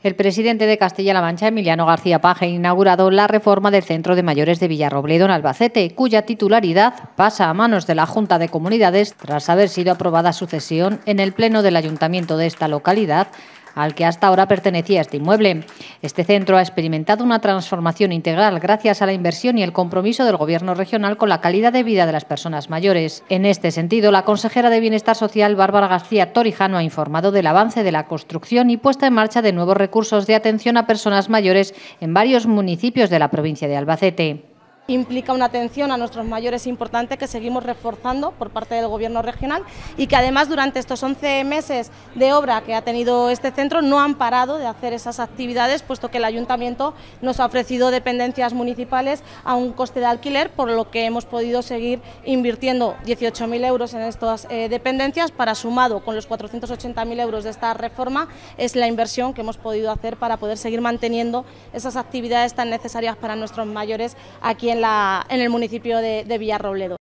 El presidente de Castilla-La Mancha, Emiliano García Paje, ha inaugurado la reforma del Centro de Mayores de Villarrobledo en Albacete, cuya titularidad pasa a manos de la Junta de Comunidades tras haber sido aprobada su cesión en el Pleno del Ayuntamiento de esta localidad, al que hasta ahora pertenecía este inmueble. Este centro ha experimentado una transformación integral gracias a la inversión y el compromiso del Gobierno regional con la calidad de vida de las personas mayores. En este sentido, la consejera de Bienestar Social, Bárbara García Torijano, ha informado del avance de la construcción y puesta en marcha de nuevos recursos de atención a personas mayores en varios municipios de la provincia de Albacete implica una atención a nuestros mayores importante que seguimos reforzando por parte del Gobierno regional y que además durante estos 11 meses de obra que ha tenido este centro no han parado de hacer esas actividades, puesto que el Ayuntamiento nos ha ofrecido dependencias municipales a un coste de alquiler, por lo que hemos podido seguir invirtiendo 18.000 euros en estas eh, dependencias, para sumado con los 480.000 euros de esta reforma, es la inversión que hemos podido hacer para poder seguir manteniendo esas actividades tan necesarias para nuestros mayores aquí en en, el municipio de, de Villarrobledo.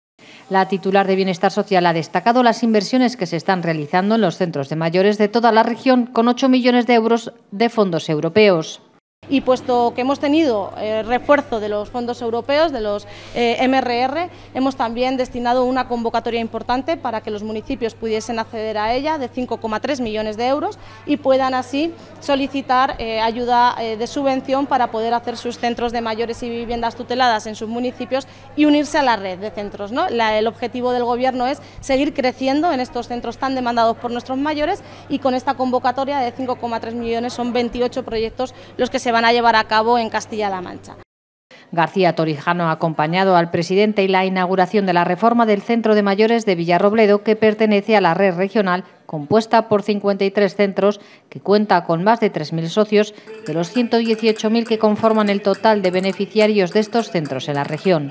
La titular de Bienestar Social ha destacado las inversiones que se están realizando en los centros de mayores de toda la región con 8 millones de euros de fondos europeos. Y puesto que hemos tenido eh, refuerzo de los fondos europeos, de los eh, MRR, hemos también destinado una convocatoria importante para que los municipios pudiesen acceder a ella de 5,3 millones de euros y puedan así solicitar eh, ayuda de subvención para poder hacer sus centros de mayores y viviendas tuteladas en sus municipios y unirse a la red de centros. ¿no? el objetivo del Gobierno es seguir creciendo en estos centros tan demandados por nuestros mayores y con esta convocatoria de 5,3 millones son 28 proyectos los que se van a llevar a cabo en Castilla-La Mancha. García Torijano ha acompañado al presidente y la inauguración de la reforma del Centro de Mayores de Villarrobledo, que pertenece a la red regional compuesta por 53 centros, que cuenta con más de 3.000 socios de los 118.000 que conforman el total de beneficiarios de estos centros en la región.